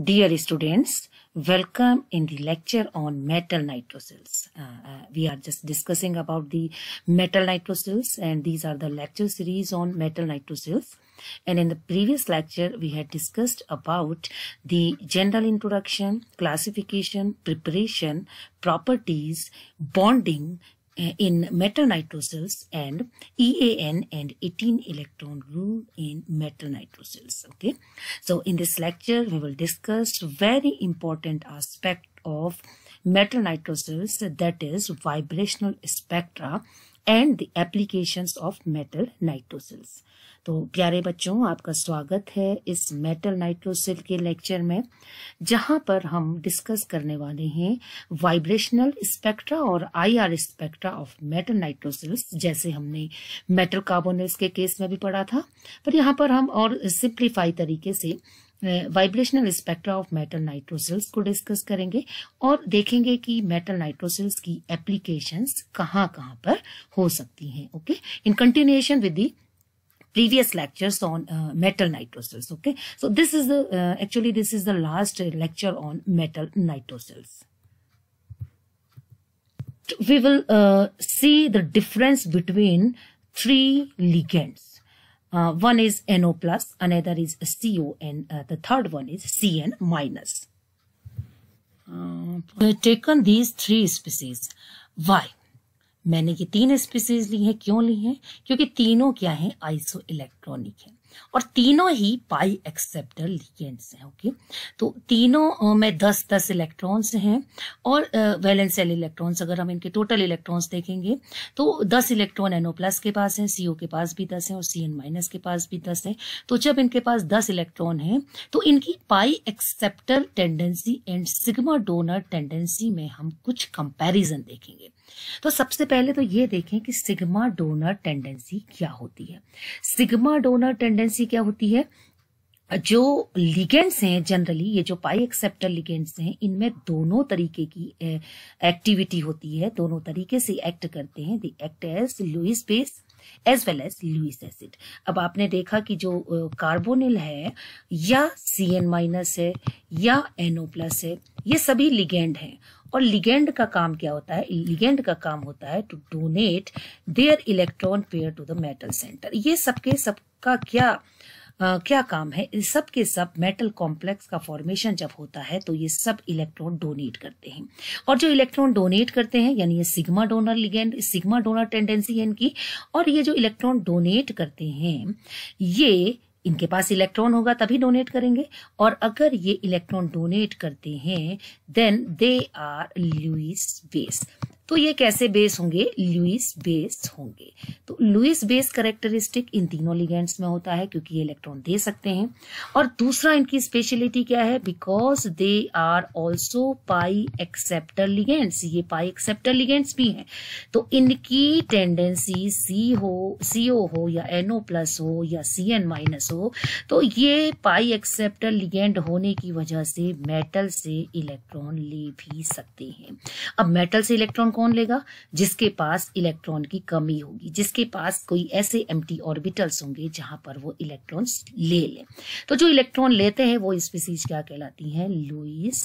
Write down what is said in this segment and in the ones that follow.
Dear students, welcome in the lecture on metal nitrocells. Uh, uh, we are just discussing about the metal nitrocells and these are the lecture series on metal nitrocells. And in the previous lecture, we had discussed about the general introduction, classification, preparation, properties, bonding, uh, in metal cells and EAN and 18 electron rule in metal cells. Okay, so in this lecture we will discuss very important aspect of metal cells that is vibrational spectra and the applications of metal nitrosyls तो प्यारे बच्चों आपका स्वागत है इस metal nitrosyl के lecture में जहां पर हम डिस्कस करने वाले हैं वाइब्रेशनल स्पेक्ट्रा और IR spectra of metal nitrosyls जैसे हमने मेटल कार्बोनेट्स के केस में भी पढ़ा था पर यहां पर हम और सिंप्लीफाई तरीके से vibrational spectra of metal nitrosyls को डिस्कस करेंगे और देखेंगे कि मेटल नाइट्रोसेल्स की एप्लीकेशंस कहाँ कहाँ पर हो सकती हैं okay in continuation with the previous lectures on uh, metal nitrocells okay so this is the uh, actually this is the last lecture on metal nitrocells we will uh, see the difference between three ligands Uh, one is NO plus, another is CO, and uh, the third one is CN minus. Uh, taken these three species. Why? मैंने ये तीन species ली हैं क्यों ली हैं क्योंकि तीनों क्या हैं आइसो इलेक्ट्रॉनिक हैं और तीनों ही पाई एक्सेप्टर लिगेंड्स हैं ओके तो तीनों में दस दस इलेक्ट्रॉन्स हैं और वैलेंस सेल इलेक्ट्रॉन्स अगर हम इनके टोटल इलेक्ट्रॉन्स देखेंगे तो दस इलेक्ट्रॉन एनओ प्लस के पास हैं सीओ के पास भी दस हैं और सी एन माइनस के पास भी दस हैं तो जब इनके पास दस इलेक्ट्रॉन हैं तो इनकी pi acceptor tendency and sigma donor tendency में हम कुछ कंपेरिजन देखेंगे तो सबसे पहले तो ये देखें कि सिग्मा डोनर टेंडेंसी क्या होती है सिग्मा डोनर टेंडेंसी क्या होती है जो लिगेंड्स हैं जनरली ये जो पाई एक्सेप्टर लिगेंड्स हैं इनमें दोनों तरीके की एक्टिविटी होती है दोनों तरीके से एक्ट करते हैं the act as Lewis base as well as Lewis acid अब आपने देखा कि जो कार्बोनिल है या सी एन माइनस है या एनओ प्लस है ये सभी लिगेंड हैं और लिगेंड का काम क्या होता है लिगेंड का काम होता है to donate their electron pair to the metal centre ये सबके सबका क्या Uh, क्या काम है इस सब के सब मेटल कॉम्प्लेक्स का फॉर्मेशन जब होता है तो ये सब इलेक्ट्रॉन डोनेट करते हैं और जो इलेक्ट्रॉन डोनेट करते हैं यानी ये sigma donor ligand sigma donor tendency है इनकी और ये जो इलेक्ट्रॉन डोनेट करते हैं ये इनके पास इलेक्ट्रॉन होगा तभी डोनेट करेंगे और अगर ये इलेक्ट्रॉन डोनेट करते हैं then they are Lewis base तो ये कैसे बेस होंगे लुइस बेस होंगे तो लुइस बेस करेक्टरिस्टिक इन तीनों लिगेंड्स में होता है क्योंकि ये इलेक्ट्रॉन दे सकते हैं और दूसरा इनकी स्पेशलिटी क्या है because they are also pi acceptor ligands ये पाई एक्सेप्टर लिगेंड्स भी हैं तो इनकी टेंडेंसी सी हो सीओ हो या एनओ प्लस हो या सी एन माइनस हो तो ये पाई एक्सेप्टर लिगेंड होने की वजह से मेटल से इलेक्ट्रॉन ले भी सकते हैं अब मेटल से इलेक्ट्रॉन कौन लेगा जिसके पास इलेक्ट्रॉन की कमी होगी जिसके पास कोई ऐसे एम ऑर्बिटल्स होंगे जहां पर वो इलेक्ट्रॉन ले ले तो जो इलेक्ट्रॉन लेते हैं वो स्पीसीज क्या कहलाती हैं लुइस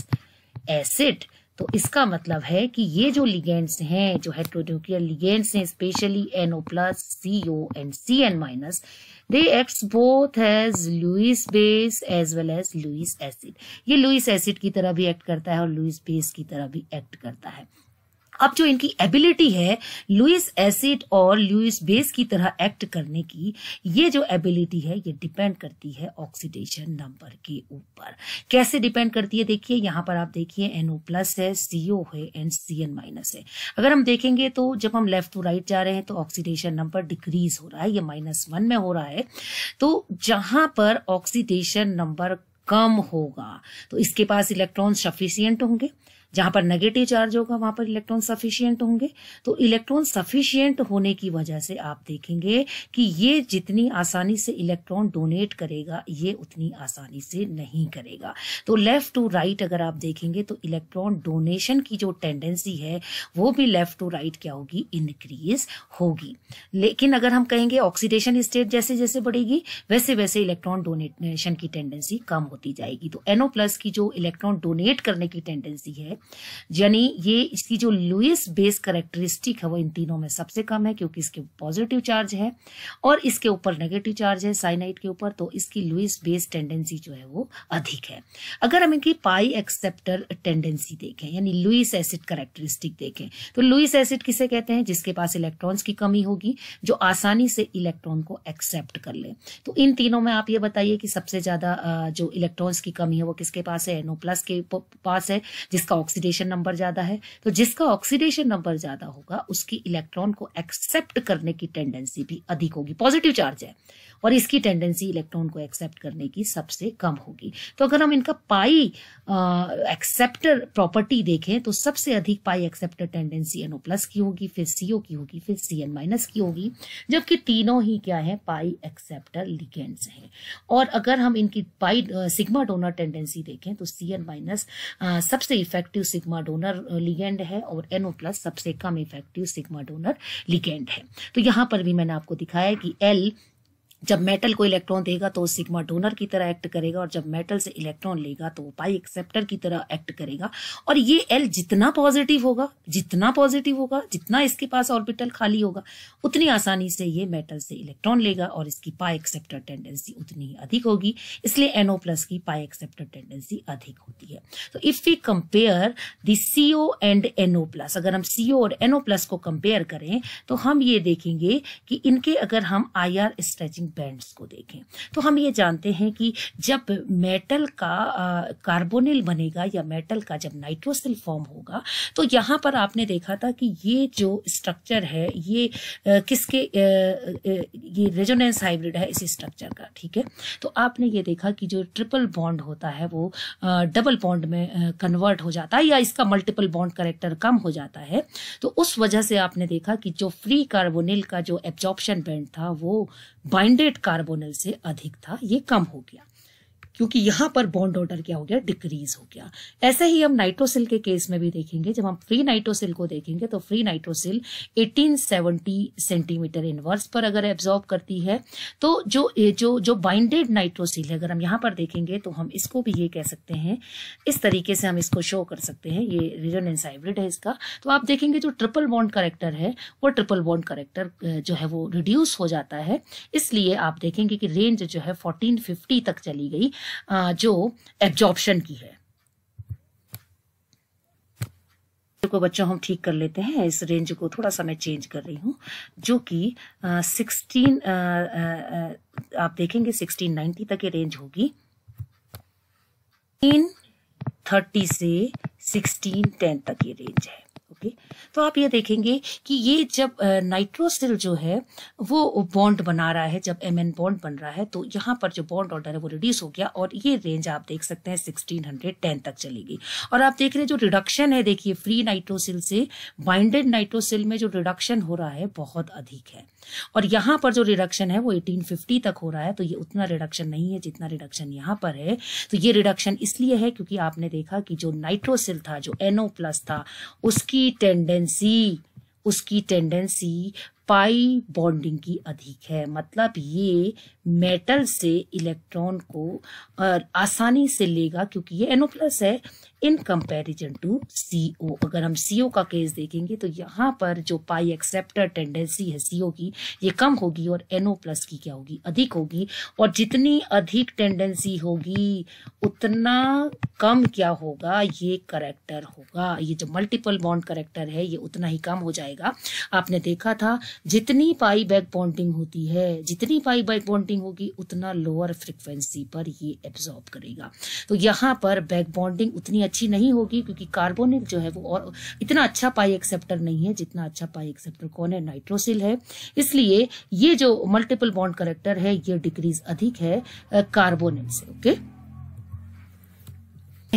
एसिड तो इसका मतलब है कि ये जो लिगेंड्स हैं जो हेट्रोन्यूक्लियर लिगेंड्स हैं specially NO plus C O and C N minus they act both has Lewis base as well as Lewis acid ये लुइस एसिड की तरह भी एक्ट करता है और लुइस बेस की तरह भी एक्ट करता है अब जो इनकी एबिलिटी है लुइस एसिड और लुइस बेस की तरह एक्ट करने की ये जो एबिलिटी है ये डिपेंड करती है ऑक्सीडेशन नंबर के ऊपर कैसे डिपेंड करती है देखिए यहाँ पर आप देखिए एनओ प्लस है सीओ है एंड सी एन माइनस है अगर हम देखेंगे तो जब हम लेफ्ट टू राइट जा रहे हैं तो ऑक्सीडेशन नंबर डिक्रीज हो रहा है ये माइनस वन में हो रहा है तो जहां पर ऑक्सीडेशन नंबर कम होगा तो इसके पास इलेक्ट्रॉन सफिशियंट होंगे जहां पर नेगेटिव चार्ज होगा वहां पर इलेक्ट्रॉन सफिशियंट होंगे तो इलेक्ट्रॉन सफिशियंट होने की वजह से आप देखेंगे कि ये जितनी आसानी से इलेक्ट्रॉन डोनेट करेगा ये उतनी आसानी से नहीं करेगा तो लेफ्ट टू राइट अगर आप देखेंगे तो इलेक्ट्रॉन डोनेशन की जो टेंडेंसी है वो भी लेफ्ट टू राइट क्या होगी इनक्रीज होगी लेकिन अगर हम कहेंगे ऑक्सीडेशन स्टेट जैसे जैसे बढ़ेगी वैसे वैसे इलेक्ट्रॉन डोनेशन की टेंडेंसी कम होती जाएगी तो एनओ प्लस की जो इलेक्ट्रॉन डोनेट करने की टेंडेंसी है यानी ये इसकी जो लुइस बेस करेक्टरिस्टिक है वो इन तीनों में सबसे कम है क्योंकि इसके पॉजिटिव चार्ज है और इसके ऊपर नेगेटिव चार्ज है साइनाइट के ऊपर तो इसकी लुइस बेस टेंडेंसी जो है वो अधिक है अगर हम इनकी पाई एक्सेप्टर टेंडेंसी देखें यानी लुइस एसिड करेक्टरिस्टिक देखें तो लुइस एसिड किसे कहते हैं जिसके पास इलेक्ट्रॉन्स की कमी होगी जो आसानी से इलेक्ट्रॉन को एक्सेप्ट कर ले तो इन तीनों में आप ये बताइए कि सबसे ज्यादा जो इलेक्ट्रॉन्स की कमी है वो किसके पास है एनो प्लस के पास है जिसका ऑक्सीडेशन नंबर ज़्यादा है तो जिसका ऑक्सीडेशन नंबर ज़्यादा होगा उसकी इलेक्ट्रॉन को एक्सेप्ट करने की टेंडेंसी भी अधिक होगी पॉजिटिव चार्ज है और इसकी टेंडेंसी इलेक्ट्रॉन को एक्सेप्ट करने की सबसे कम होगी तो अगर हम इनका पाई एक्सेप्टर प्रॉपर्टी देखें तो सबसे अधिक pi acceptor tendency NO plus की होगी फिर सीओ की होगी फिर सी एन माइनस की होगी जबकि तीनों ही क्या है पाई एक्सेप्टर लिगेंड्स हैं और अगर हम इनकी पाई सिग्मा डोनर टेंडेंसी देखें तो सी एन माइनस सबसे effective effective sigma donor ligand है और एनओ प्लस सबसे कम इफेक्टिव सिग्मा डोनर लिगेंड है तो यहाँ पर भी मैंने आपको दिखाया कि एल जब मेटल को इलेक्ट्रॉन देगा तो सिग्मा डोनर की तरह एक्ट करेगा और जब मेटल से इलेक्ट्रॉन लेगा तो पाई एक्सेप्टर की तरह एक्ट करेगा और ये एल जितना पॉजिटिव होगा जितना पॉजिटिव होगा जितना इसके पास ऑर्बिटल खाली होगा उतनी आसानी से ये मेटल से इलेक्ट्रॉन लेगा और इसकी पाई एक्सेप्टर टेंडेंसी उतनी ही अधिक होगी इसलिए एनओ प्लस की पाई एक्सेप्टर टेंडेंसी अधिक होती है तो if we compare the CO and NO plus अगर हम सीओ और एनओ प्लस को कंपेयर करें तो हम ये देखेंगे कि इनके अगर हम आई आर स्ट्रेचिंग बैंड्स को देखें तो हम ये जानते हैं कि जब मेटल का कार्बोनिल बनेगा या मेटल का जब नाइट्रोसिल फॉर्म होगा तो यहाँ पर आपने देखा था कि ये जो स्ट्रक्चर है ये आ, किसके आ, ये रेजोनेंस हाइब्रिड है इस स्ट्रक्चर का ठीक है तो आपने ये देखा कि जो ट्रिपल बॉन्ड होता है वो आ, डबल बॉन्ड में कन्वर्ट हो जाता है या इसका मल्टीपल बॉन्ड करेक्टर कम हो जाता है तो उस वजह से आपने देखा कि जो फ्री कार्बोनिल का जो एब्जॉर्प्शन बैंड था वो बाइंडेड कार्बोनल से अधिक था ये कम हो गया क्योंकि यहां पर बॉन्ड ऑर्डर क्या हो गया डिक्रीज हो गया ऐसे ही हम नाइट्रोसिल के केस में भी देखेंगे जब हम फ्री नाइट्रोसिल को देखेंगे तो फ्री नाइट्रोसिल 1870 सेंटीमीटर इनवर्स पर अगर एब्जॉर्ब करती है तो जो जो जो बाइंडेड नाइट्रोसिल है अगर हम यहां पर देखेंगे तो हम इसको भी ये कह सकते हैं इस तरीके से हम इसको शो कर सकते हैं ये रिजन एंड हाइब्रिड है इसका तो आप देखेंगे जो ट्रिपल बॉन्ड करेक्टर है वो ट्रिपल बॉन्ड करेक्टर जो है वो रिड्यूस हो जाता है इसलिए आप देखेंगे कि रेंज जो है फोर्टीन तक चली गई जो एब्जॉर्प्शन की है को बच्चों हम ठीक कर लेते हैं इस रेंज को थोड़ा सा मैं चेंज कर रही हूँ जो कि सिक्सटीन आप देखेंगे सिक्सटीन नाइनटी तक ये रेंज होगी थर्टी से सिक्सटीन टेन तक ये रेंज है पे तो आप ये देखेंगे कि ये जब नाइट्रोसिल जो है वो बॉन्ड बना रहा है जब एम बॉन्ड बन रहा है तो यहाँ पर जो बॉन्ड ऑर्डर है वो रिड्यूस हो गया और ये रेंज आप देख सकते हैं सिक्सटीन हंड्रेड टेन तक चलेगी और आप देख रहे हैं जो रिडक्शन है देखिए फ्री नाइट्रोसिल से बाइंडेड नाइट्रोसिल में जो रिडक्शन हो रहा है बहुत अधिक है और यहाँ पर जो रिडक्शन है वो 1850 तक हो रहा है तो ये उतना रिडक्शन नहीं है जितना रिडक्शन यहाँ पर है तो ये रिडक्शन इसलिए है क्योंकि आपने देखा कि जो नाइट्रोसिल था जो एनओ प्लस था उसकी टेंडेंसी उसकी टेंडेंसी पाई बॉन्डिंग की अधिक है मतलब ये मेटल से इलेक्ट्रॉन को आसानी से लेगा क्योंकि ये एनो प्लस है इन कंपैरिजन टू सीओ अगर हम सीओ का केस देखेंगे तो यहाँ पर जो पाई एक्सेप्टर टेंडेंसी है सीओ की ये कम होगी और एनओ प्लस की क्या होगी अधिक होगी और जितनी अधिक टेंडेंसी होगी उतना कम क्या होगा ये करेक्टर होगा ये जो मल्टीपल बॉन्ड करेक्टर है ये उतना ही कम हो जाएगा आपने देखा था जितनी पाई बैक बॉन्डिंग होती है जितनी पाई बैक बॉन्डिंग होगी उतना लोअर फ्रिक्वेंसी पर ये एब्जॉर्ब करेगा तो यहाँ पर बैक बॉन्डिंग उतनी अच्छी नहीं होगी क्योंकि कार्बोनिल जो है वो और इतना अच्छा पाई एक्सेप्टर नहीं है जितना अच्छा पाई एक्सेप्टर कौन है नाइट्रोसिल है इसलिए ये जो मल्टीपल बॉन्ड करेक्टर है ये डिक्रीज अधिक है कार्बोनिल से ओके okay?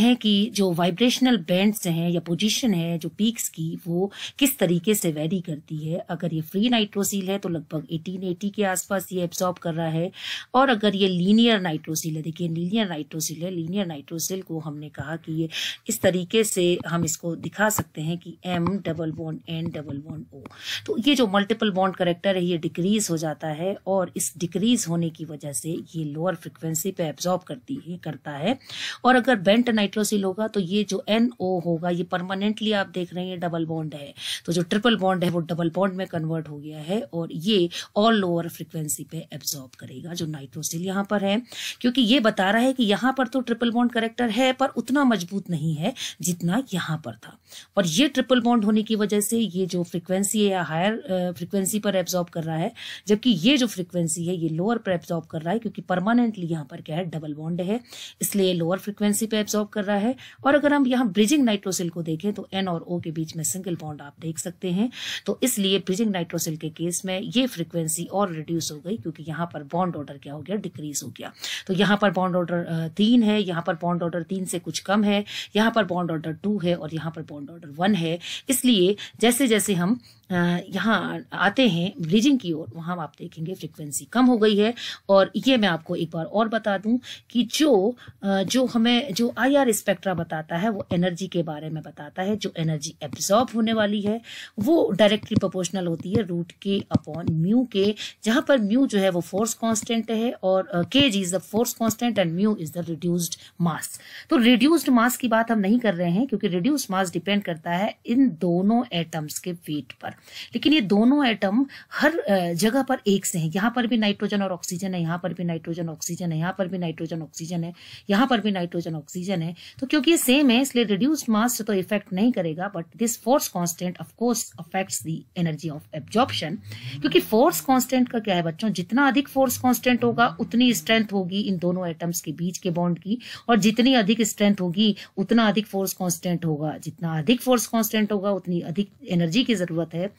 हैं कि जो वाइब्रेशनल बैंड्स हैं या पोजीशन है जो पीक्स की वो किस तरीके से वेरी करती है अगर ये फ्री नाइट्रोसिल है तो लगभग 1880 के आसपास ये एब्जॉर्ब कर रहा है और अगर ये लीनियर नाइट्रोसिल है देखिए लीनियर नाइट्रोसिल है लीनियर नाइट्रोसिल को हमने कहा कि ये इस तरीके से हम इसको दिखा सकते हैं कि M double bond N double bond O तो ये जो मल्टीपल बॉन्ड करेक्टर है ये डिक्रीज हो जाता है और इस डिक्रीज होने की वजह से ये लोअर फ्रिक्वेंसी पे एब्जॉर्ब करती है करता है और अगर बेंट नाइट नाइट्रोसिल होगा तो ये जो एन ओ होगा ये परमानेंटली आप देख रहे हैं डबल बॉन्ड है तो जो ट्रिपल बॉन्ड है वो डबल बॉन्ड में कन्वर्ट हो गया है और ये और लोअर फ्रिक्वेंसी पे एब्जॉर्ब करेगा जो नाइट्रोसिल यहाँ पर है क्योंकि ये बता रहा है कि यहाँ पर तो ट्रिपल बॉन्ड करेक्टर है पर उतना मजबूत नहीं है जितना यहाँ पर था और ये ट्रिपल बॉन्ड होने की वजह से ये जो फ्रिक्वेंसी है या हायर फ्रिक्वेंसी पर एब्जॉर्ब कर रहा है जबकि ये जो फ्रिक्वेंसी है ये लोअर पर एब्जॉर्ब कर रहा है क्योंकि परमानेंटली यहाँ पर क्या है डबल बॉन्ड है इसलिए लोअर फ्रिक्वेंसी पर एब्जॉर्ब कर रहा है और अगर हम यहाँ ब्रिजिंग नाइट्रोसिल को देखें तो एन और ओ के बीच में सिंगल बॉन्ड आप देख सकते हैं तो इसलिए ब्रिजिंग नाइट्रोसिल के केस में ये फ्रिक्वेंसी और रिड्यूस हो गई क्योंकि यहाँ पर बॉन्ड ऑर्डर क्या हो गया डिक्रीज हो गया तो यहाँ पर बॉन्ड ऑर्डर तीन है यहाँ पर बॉन्ड ऑर्डर तीन से कुछ कम है यहाँ पर बॉन्ड ऑर्डर टू है और यहाँ पर बॉन्ड ऑर्डर वन है इसलिए जैसे जैसे हम यहाँ आते हैं ब्रिजिंग की ओर वहाँ आप देखेंगे फ्रिक्वेंसी कम हो गई है और ये मैं आपको एक बार और बता दूं कि जो जो हमें जो आई पोलर स्पेक्ट्रा बताता है वो एनर्जी के बारे में बताता है जो एनर्जी एब्जॉर्ब होने वाली है वो डायरेक्टली प्रोपोर्शनल होती है रूट के अपॉन म्यू के जहाँ पर म्यू जो है वो फोर्स कॉन्स्टेंट है और k is the force constant and mu is the reduced mass तो रिड्यूस्ड मास की बात हम नहीं कर रहे हैं क्योंकि रिड्यूस्ड मास डिपेंड करता है इन दोनों एटम्स के वेट पर लेकिन ये दोनों एटम हर जगह पर एक से है यहाँ पर भी नाइट्रोजन और ऑक्सीजन है यहाँ पर भी नाइट्रोजन ऑक्सीजन है यहाँ पर भी नाइट्रोजन ऑक्सीजन है यहाँ पर भी नाइट्रोजन ऑक्सीजन है तो क्योंकि ये सेम है इसलिए रिड्यूस्ड मास से तो इफेक्ट नहीं करेगा but this force constant of course affects the energy of absorption क्योंकि फोर्स कांस्टेंट का क्या है बच्चों जितना अधिक फोर्स कांस्टेंट होगा उतनी स्ट्रेंथ होगी इन दोनों एटम्स के बीच के बॉन्ड की और जितनी अधिक स्ट्रेंथ होगी उतना अधिक फोर्स कॉन्स्टेंट होगा जितना अधिक फोर्स कॉन्स्टेंट होगा उतनी अधिक एनर्जी की जरूरत है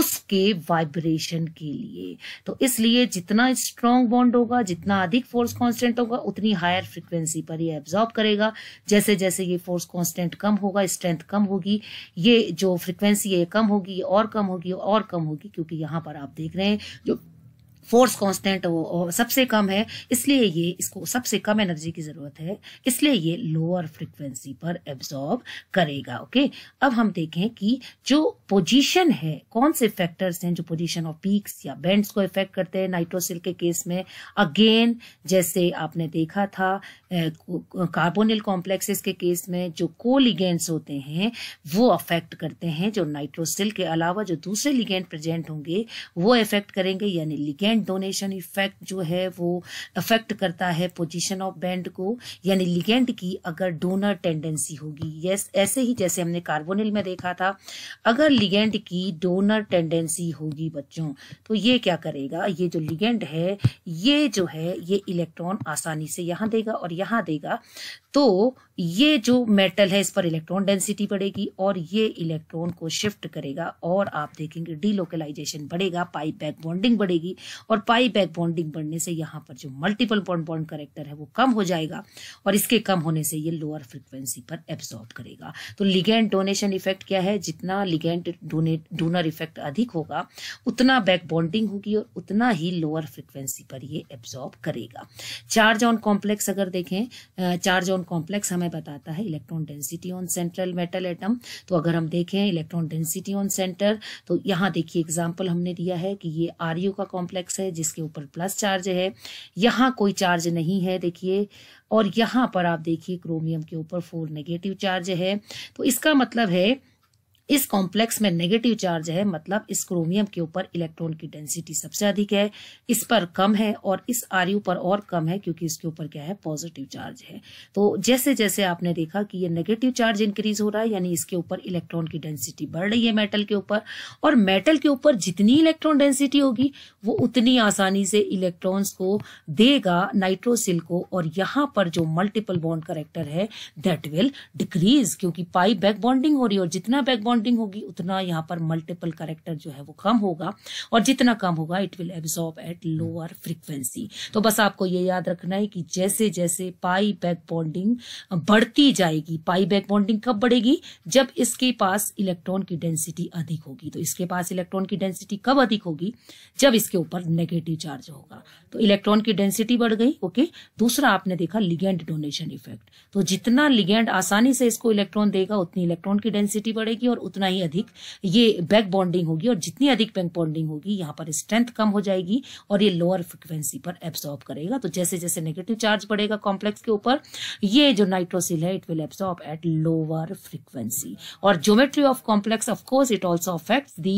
उसके वाइब्रेशन के लिए तो इसलिए जितना स्ट्रांग बॉन्ड होगा जितना अधिक फोर्स कॉन्स्टेंट होगा उतनी हायर फ्रिक्वेंसी पर ये एब्जॉर्ब करेगा जैसे जैसे ये फोर्स कांस्टेंट कम होगा स्ट्रेंथ कम होगी ये जो फ्रिक्वेंसी है कम होगी और कम होगी और कम होगी क्योंकि यहाँ पर आप देख रहे हैं जो फोर्स कांस्टेंट सबसे कम है इसलिए ये इसको सबसे कम एनर्जी की जरूरत है इसलिए ये लोअर फ्रिक्वेंसी पर एब्जॉर्ब करेगा ओके अब हम देखें कि जो पोजीशन है कौन से फैक्टर्स हैं जो पोजीशन ऑफ पीक्स या बेंड्स को इफेक्ट करते हैं नाइट्रोसिल के केस में अगेन जैसे आपने देखा था कार्बोनिल कॉम्प्लेक्सेस के केस में जो कोलिगेंट्स होते हैं वो अफेक्ट करते हैं जो नाइट्रोसिल के अलावा जो दूसरे लिगेंट प्रेजेंट होंगे वो इफेक्ट करेंगे यानी लिगेंट बैंड डोनेशन इफेक्ट जो है वो अफेक्ट करता है पोजीशन ऑफ बैंड को यानी लिगेंड की अगर डोनर टेंडेंसी होगी यस ऐसे ही जैसे हमने कार्बोनिल में देखा था अगर लिगेंड की डोनर टेंडेंसी होगी बच्चों तो ये क्या करेगा ये जो लिगेंड है ये जो है ये इलेक्ट्रॉन आसानी से यहाँ देगा और यहाँ देगा तो ये जो मेटल है इस पर इलेक्ट्रॉन डेंसिटी बढ़ेगी और ये इलेक्ट्रॉन को शिफ्ट करेगा और आप देखेंगे डीलोकलाइजेशन बढ़ेगा पाइप बैक बॉन्डिंग बढ़ेगी और पाई बैक बॉन्डिंग बढ़ने से यहाँ पर जो मल्टीपल बॉन्ड बॉन्ड करेक्टर है वो कम हो जाएगा और इसके कम होने से ये लोअर फ्रिक्वेंसी पर एब्जॉर्ब करेगा तो लिगेंट डोनेशन इफेक्ट क्या है जितना लिगेंट डोनेट डोनर इफेक्ट अधिक होगा उतना बैक बॉन्डिंग होगी और उतना ही लोअर फ्रिक्वेंसी पर ये एब्जॉर्ब करेगा चार्ज ऑन कॉम्प्लेक्स अगर देखें चार्ज ऑन कॉम्प्लेक्स हमें बताता है electron density on central metal atom तो अगर हम देखें इलेक्ट्रॉन डेंसिटी ऑन सेंटर तो यहां देखिए एग्जांपल हमने दिया है कि ये आरयू का कॉम्प्लेक्स बॉक्स है जिसके ऊपर प्लस चार्ज है यहाँ कोई चार्ज नहीं है देखिए और यहाँ पर आप देखिए क्रोमियम के ऊपर फोर नेगेटिव चार्ज है तो इसका मतलब है इस कॉम्प्लेक्स में नेगेटिव चार्ज है मतलब इस क्रोमियम के ऊपर इलेक्ट्रॉन की डेंसिटी सबसे अधिक है इस पर कम है और इस आर पर और कम है क्योंकि इसके ऊपर क्या है पॉजिटिव चार्ज है तो जैसे जैसे आपने देखा कि ये नेगेटिव चार्ज इंक्रीज हो रहा है यानी इसके ऊपर इलेक्ट्रॉन की डेंसिटी बढ़ रही है मेटल के ऊपर और मेटल के ऊपर जितनी इलेक्ट्रॉन डेंसिटी होगी वो उतनी आसानी से इलेक्ट्रॉन्स को देगा नाइट्रोसिल को और यहां पर जो मल्टीपल बॉन्ड करेक्टर है दैट विल डिक्रीज क्योंकि पाई बैक बॉन्डिंग हो रही है और जितना बैक बॉन्ड बॉन्डिंग होगी उतना यहाँ पर मल्टीपल करेक्टर जो है वो कम होगा और जितना कम होगा it will absorb at lower frequency तो बस आपको ये याद रखना है कि जैसे जैसे पाई बैक बॉन्डिंग बढ़ती जाएगी पाई बैक बॉन्डिंग कब बढ़ेगी जब इसके पास इलेक्ट्रॉन की डेंसिटी अधिक होगी तो इसके पास इलेक्ट्रॉन की डेंसिटी कब अधिक होगी जब इसके ऊपर नेगेटिव चार्ज होगा तो इलेक्ट्रॉन की डेंसिटी बढ़ गई ओके दूसरा आपने देखा लिगेंड डोनेशन इफेक्ट तो जितना लिगेंड आसानी से इसको इलेक्ट्रॉन देगा उतनी इलेक्ट्रॉन की डेंसिटी बढ़ेगी और उतना ही अधिक ये बैक बॉन्डिंग होगी और जितनी अधिक बैक बॉन्डिंग होगी यहाँ पर स्ट्रेंथ कम हो जाएगी और ये लोअर फ्रिक्वेंसी पर एब्सॉर्ब करेगा तो जैसे जैसे नेगेटिव चार्ज बढ़ेगा कॉम्प्लेक्स के ऊपर ये जो नाइट्रोसिल है it will absorb at lower frequency और geometry of complex of course it also affect the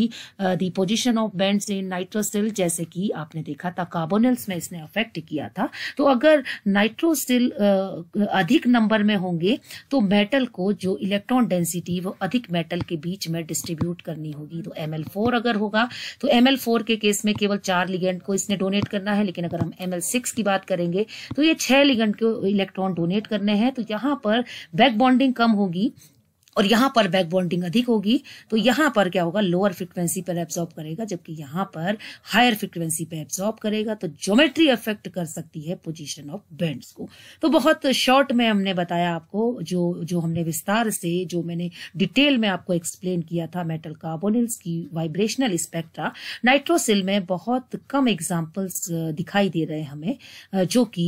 the position of band in nitrosyl जैसे कि आपने देखा था कार्बोनल्स में इसने अफेक्ट किया था तो अगर नाइट्रोसिल uh, अधिक नंबर में होंगे तो मेटल को जो इलेक्ट्रॉन डेंसिटी वो अधिक मेटल के बीच में डिस्ट्रीब्यूट करनी होगी तो एम अगर होगा तो एम के केस में केवल चार लिगेंट को इसने डोनेट करना है लेकिन अगर हम एम की बात करेंगे तो ये छह लिगेंट को इलेक्ट्रॉन डोनेट करने हैं तो यहाँ पर बैक बॉन्डिंग कम होगी और यहां पर बैक बॉन्डिंग अधिक होगी तो यहां पर क्या होगा लोअर फ्रिक्वेंसी पर एब्सॉर्ब करेगा जबकि यहां पर हायर फ्रिक्वेंसी पर एब्सॉर्ब करेगा तो ज्योमेट्री अफेक्ट कर सकती है पोजिशन ऑफ बैंड्स को तो बहुत शॉर्ट में हमने बताया आपको जो जो हमने विस्तार से जो मैंने डिटेल में आपको एक्सप्लेन किया था मेटल कार्बोनिल्स की वाइब्रेशनल स्पेक्ट्रा नाइट्रोसिल में बहुत कम एग्जाम्पल्स दिखाई दे रहे हमें जो कि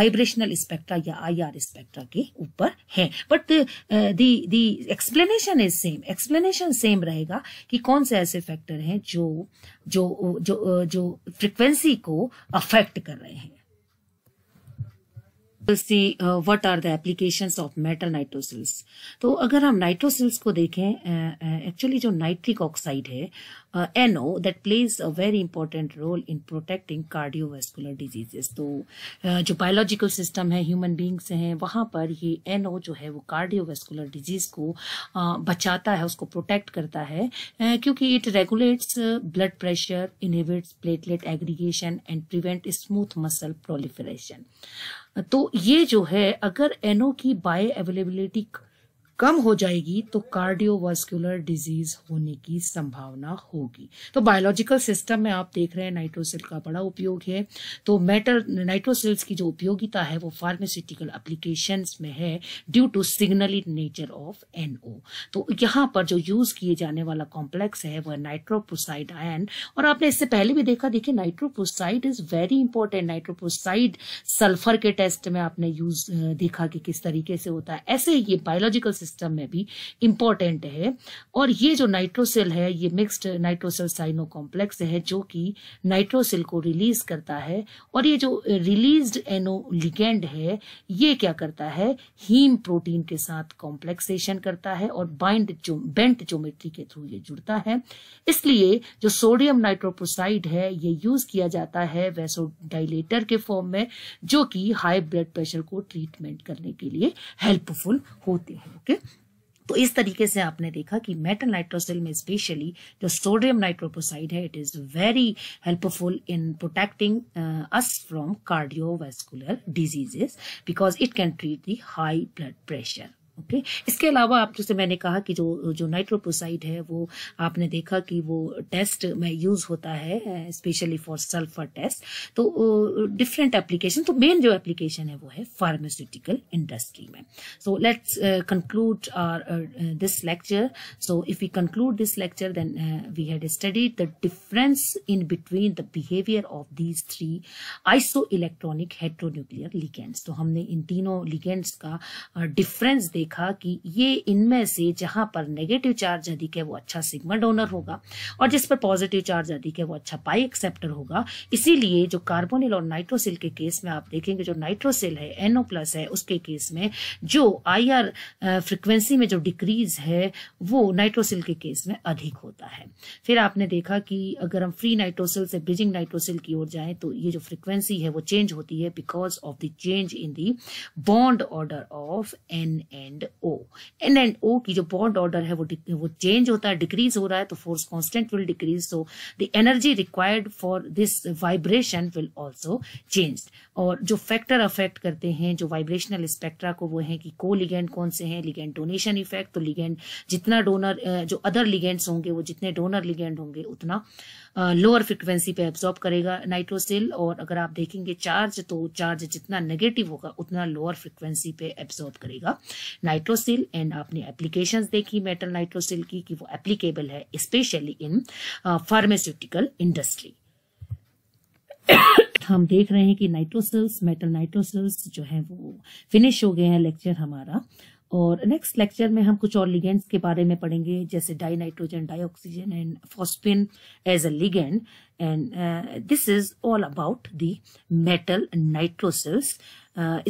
वाइब्रेशनल स्पेक्ट्रा या आईआर स्पेक्ट्रा के ऊपर है but the the explanation is same explanation same रहेगा कि कौन से ऐसे फैक्टर हैं जो जो जो जो फ्रिक्वेंसी को अफेक्ट कर रहे हैं what are the application of metal nitrosyls तो अगर हम नाइट्रोसिल्स को देखें एक्चुअली uh, uh, जो नाइट्रिक ऑक्साइड है uh, NO that plays a very important role in protecting cardiovascular diseases तो uh, जो biological system है human beings हैं वहाँ पर ये NO जो है वो cardiovascular disease को uh, बचाता है उसको protect करता है uh, क्योंकि it regulates blood pressure inhibits platelet aggregation and prevent smooth muscle proliferation तो ये जो है अगर NO की बायो अवेलेबिलिटी कम हो जाएगी तो कार्डियोवास्कुलर डिजीज होने की संभावना होगी तो बायोलॉजिकल सिस्टम में आप देख रहे हैं नाइट्रोसिल का बड़ा उपयोग है तो मेटर नाइट्रोसिल्स की जो उपयोगिता है वो फार्मास्यूटिकल अप्लीकेशन में है due to signalling nature of NO तो यहाँ पर जो यूज किए जाने वाला कॉम्प्लेक्स है वह नाइट्रोप्रोसाइड आयन और आपने इससे पहले भी देखा देखिए nitroprusside is very important nitroprusside sulphur के टेस्ट में आपने यूज देखा कि किस तरीके से होता है ऐसे ये बायोलॉजिकल सिस्टम में भी इम्पोर्टेंट है और ये जो नाइट्रोसिल है ये मिक्स्ड नाइट्रोसिल साइनो कॉम्प्लेक्स है जो कि नाइट्रोसिल को रिलीज करता है और ये जो रिलीज एनो लिगेंड है ये क्या करता है हीम प्रोटीन के साथ कॉम्प्लेक्सेशन करता है और बाइंड जो बेंट ज्योमेट्री के थ्रू ये जुड़ता है इसलिए जो सोडियम नाइट्रोपोसाइड है ये यूज किया जाता है वैसोडाइलेटर के फॉर्म में जो कि हाई ब्लड प्रेशर को ट्रीटमेंट करने के लिए हेल्पफुल होते हैं ओके है तो इस तरीके से आपने देखा कि मेटल नाइट्रोसिल में स्पेशली जो सोडियम नाइट्रोपोसाइड है it is very helpful in protecting us from cardiovascular diseases because it can treat the high blood pressure okay okay? इसके अलावा आप जैसे मैंने कहा कि जो जो नाइट्रोपोसाइड है वो आपने देखा कि वो टेस्ट में यूज होता है स्पेशली फॉर सल्फर टेस्ट तो डिफरेंट एप्लीकेशन तो मेन जो एप्लीकेशन है वो है फार्मास्यूटिकल इंडस्ट्री में so let's conclude our this lecture so if we conclude this lecture then we had studied the difference in between the behaviour of these three isoelectronic heteronuclear ligands तो हमने इन तीनों ligands का difference uh, देखा कि ये इनमें से जहां पर नेगेटिव चार्ज अधिक है वो अच्छा सिग्मा डोनर होगा और जिस पर पॉजिटिव चार्ज अधिक है वो अच्छा पाई एक्सेप्टर होगा इसीलिए जो कार्बोनिल और नाइट्रोसिल के केस में आप देखेंगे जो नाइट्रोसिल है एनओ प्लस है उसके केस में जो आई आर फ्रिक्वेंसी में जो डिक्रीज है वो नाइट्रोसिल के केस में अधिक होता है फिर आपने देखा कि अगर हम फ्री नाइट्रोसिल से ब्रिजिंग नाइट्रोसिल की ओर जाए तो ये जो फ्रिक्वेंसी है वो चेंज होती है because of the change in the bond order of N N and O N and O की जो बॉन्ड ऑर्डर है वो वो चेंज होता है डिक्रीज हो रहा है तो force constant will decrease so the energy required for this vibration will also change और जो फैक्टर अफेक्ट करते हैं जो वाइब्रेशनल स्पेक्ट्रा को वो है कि को लिगेंड कौन से हैं लिगेंड डोनेशन इफेक्ट तो लिगेंड जितना डोनर जो अदर लिगेंड्स होंगे वो जितने डोनर लिगेंड होंगे उतना uh, लोअर फ्रिक्वेंसी पे एब्जॉर्ब करेगा नाइट्रोसिल और अगर आप देखेंगे चार्ज तो चार्ज जितना नेगेटिव होगा उतना लोअर फ्रिक्वेंसी पे एब्जॉर्ब करेगा नाइट्रोसिल एंड आपने एप्लीकेशन देखी मेटल नाइट्रोसिल की कि वो एप्लीकेबल है स्पेशली इन फार्मास्यूटिकल इंडस्ट्री हम देख रहे हैं कि नाइट्रोसेल्स मेटल नाइट्रोसिल्स जो है वो फिनिश हो गए हैं लेक्चर हमारा और नेक्स्ट लेक्चर में हम कुछ और लिगेंड्स के बारे में पढ़ेंगे जैसे di nitrogen di oxygen and phosphine as a ligand and this is all about the metal nitrosyls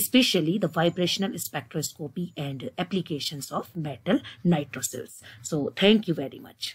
specially the vibrational spectroscopy and applications of metal nitrosyls so thank you very much